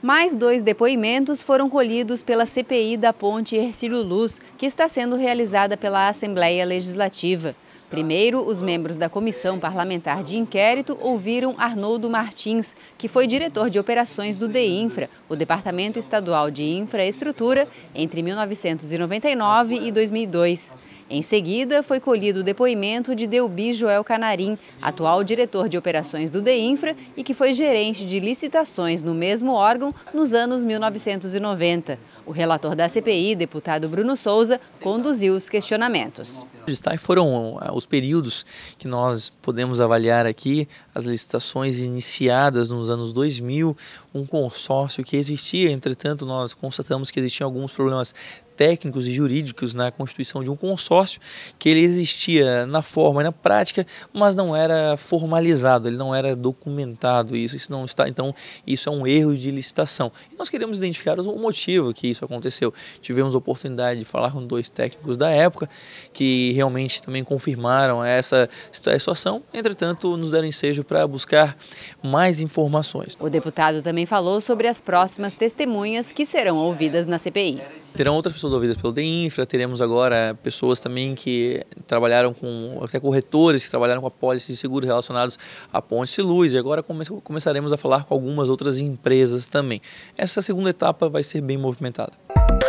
Mais dois depoimentos foram colhidos pela CPI da Ponte Ercílio Luz, que está sendo realizada pela Assembleia Legislativa. Primeiro, os membros da Comissão Parlamentar de Inquérito ouviram Arnoldo Martins, que foi diretor de operações do DEINFRA, o Departamento Estadual de Infraestrutura, entre 1999 e 2002. Em seguida, foi colhido o depoimento de Delbi Joel Canarim, atual diretor de operações do DEINFRA e que foi gerente de licitações no mesmo órgão nos anos 1990. O relator da CPI, deputado Bruno Souza, conduziu os questionamentos. Destaque foram eh, os períodos que nós podemos avaliar aqui, as licitações iniciadas nos anos 2000, um consórcio que existia, entretanto nós constatamos que existiam alguns problemas técnicos e jurídicos na constituição de um consórcio, que ele existia na forma e na prática, mas não era formalizado, ele não era documentado. Isso, isso não está, então, isso é um erro de licitação. E nós queremos identificar o motivo que isso aconteceu. Tivemos a oportunidade de falar com dois técnicos da época que realmente também confirmaram essa situação, entretanto, nos deram ensejo para buscar mais informações. O deputado também falou sobre as próximas testemunhas que serão ouvidas na CPI. Terão outras pessoas ouvidas pelo infra teremos agora pessoas também que trabalharam com, até corretores que trabalharam com apólices de seguro relacionados a pontes e luz, e agora come começaremos a falar com algumas outras empresas também. Essa segunda etapa vai ser bem movimentada.